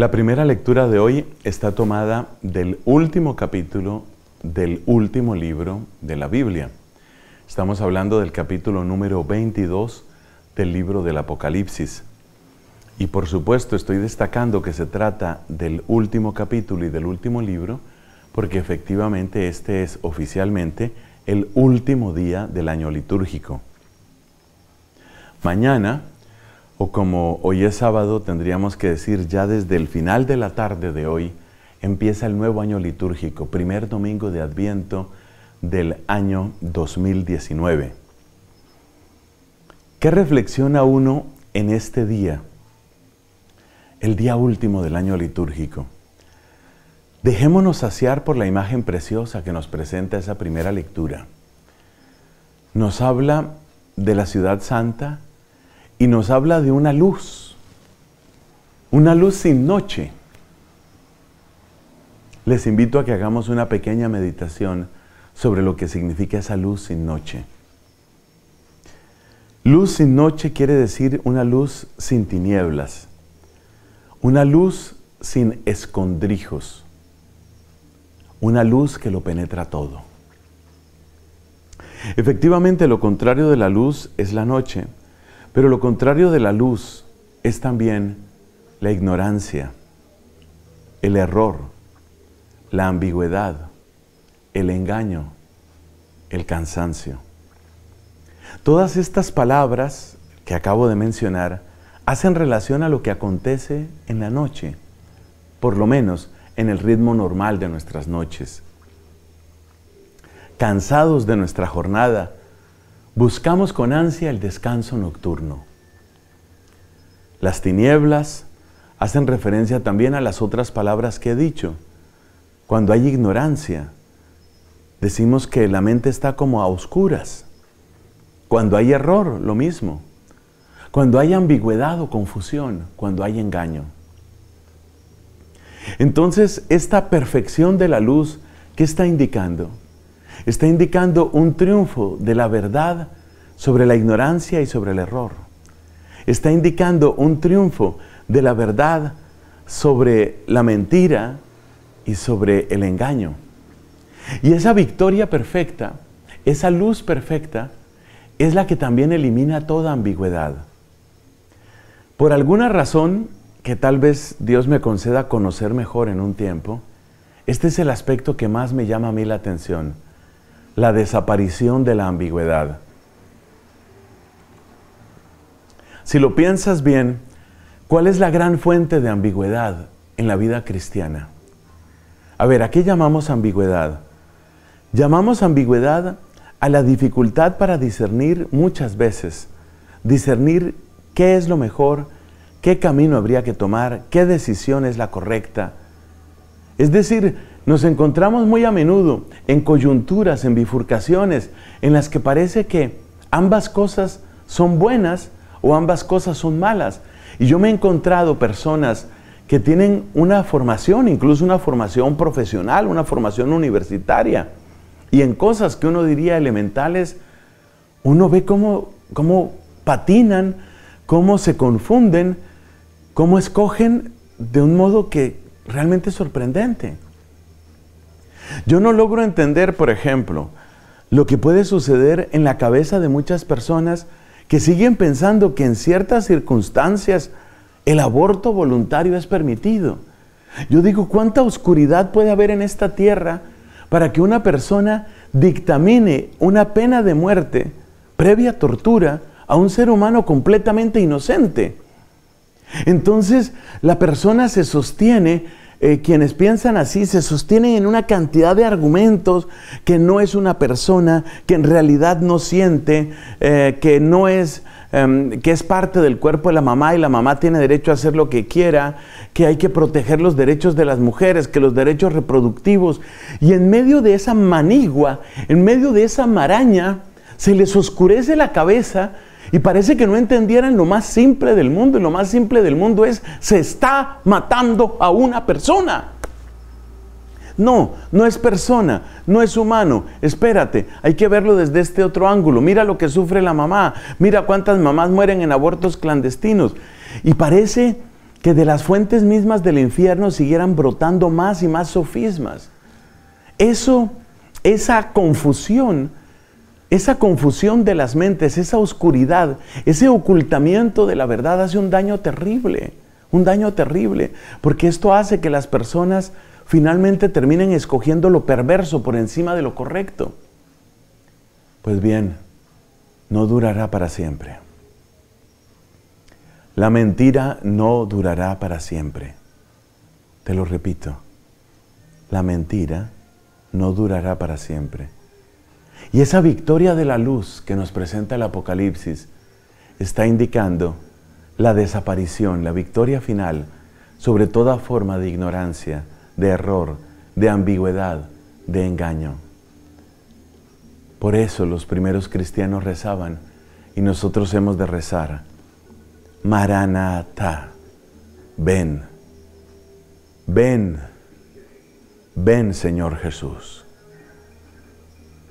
La primera lectura de hoy está tomada del último capítulo del último libro de la Biblia. Estamos hablando del capítulo número 22 del libro del Apocalipsis. Y por supuesto estoy destacando que se trata del último capítulo y del último libro porque efectivamente este es oficialmente el último día del año litúrgico. Mañana o como hoy es sábado, tendríamos que decir ya desde el final de la tarde de hoy, empieza el nuevo año litúrgico, primer domingo de Adviento del año 2019. ¿Qué reflexiona uno en este día? El día último del año litúrgico. Dejémonos saciar por la imagen preciosa que nos presenta esa primera lectura. Nos habla de la ciudad santa, y nos habla de una luz, una luz sin noche. Les invito a que hagamos una pequeña meditación sobre lo que significa esa luz sin noche. Luz sin noche quiere decir una luz sin tinieblas, una luz sin escondrijos, una luz que lo penetra todo. Efectivamente, lo contrario de la luz es la noche. Pero lo contrario de la luz es también la ignorancia, el error, la ambigüedad, el engaño, el cansancio. Todas estas palabras que acabo de mencionar hacen relación a lo que acontece en la noche, por lo menos en el ritmo normal de nuestras noches. Cansados de nuestra jornada, Buscamos con ansia el descanso nocturno. Las tinieblas hacen referencia también a las otras palabras que he dicho. Cuando hay ignorancia, decimos que la mente está como a oscuras. Cuando hay error, lo mismo. Cuando hay ambigüedad o confusión, cuando hay engaño. Entonces, esta perfección de la luz, ¿qué está indicando? está indicando un triunfo de la verdad sobre la ignorancia y sobre el error. Está indicando un triunfo de la verdad sobre la mentira y sobre el engaño. Y esa victoria perfecta, esa luz perfecta, es la que también elimina toda ambigüedad. Por alguna razón que tal vez Dios me conceda conocer mejor en un tiempo, este es el aspecto que más me llama a mí la atención la desaparición de la ambigüedad. Si lo piensas bien, ¿cuál es la gran fuente de ambigüedad en la vida cristiana? A ver, ¿a qué llamamos ambigüedad? Llamamos ambigüedad a la dificultad para discernir muchas veces, discernir qué es lo mejor, qué camino habría que tomar, qué decisión es la correcta. Es decir, nos encontramos muy a menudo en coyunturas, en bifurcaciones, en las que parece que ambas cosas son buenas o ambas cosas son malas. Y yo me he encontrado personas que tienen una formación, incluso una formación profesional, una formación universitaria, y en cosas que uno diría elementales, uno ve cómo, patinan, cómo se confunden, cómo escogen de un modo que realmente es sorprendente. Yo no logro entender, por ejemplo, lo que puede suceder en la cabeza de muchas personas que siguen pensando que en ciertas circunstancias el aborto voluntario es permitido. Yo digo, ¿cuánta oscuridad puede haber en esta tierra para que una persona dictamine una pena de muerte previa tortura a un ser humano completamente inocente? Entonces, la persona se sostiene eh, quienes piensan así se sostienen en una cantidad de argumentos que no es una persona, que en realidad no siente, eh, que no es, em, que es parte del cuerpo de la mamá y la mamá tiene derecho a hacer lo que quiera, que hay que proteger los derechos de las mujeres, que los derechos reproductivos. Y en medio de esa manigua, en medio de esa maraña, se les oscurece la cabeza y parece que no entendieran lo más simple del mundo. Y lo más simple del mundo es, se está matando a una persona. No, no es persona, no es humano. Espérate, hay que verlo desde este otro ángulo. Mira lo que sufre la mamá. Mira cuántas mamás mueren en abortos clandestinos. Y parece que de las fuentes mismas del infierno siguieran brotando más y más sofismas. Eso, esa confusión esa confusión de las mentes, esa oscuridad, ese ocultamiento de la verdad hace un daño terrible, un daño terrible, porque esto hace que las personas finalmente terminen escogiendo lo perverso por encima de lo correcto. Pues bien, no durará para siempre. La mentira no durará para siempre. Te lo repito, la mentira no durará para siempre. Y esa victoria de la luz que nos presenta el Apocalipsis está indicando la desaparición, la victoria final sobre toda forma de ignorancia, de error, de ambigüedad, de engaño. Por eso los primeros cristianos rezaban y nosotros hemos de rezar. Maranata, ven, ven, ven Señor Jesús.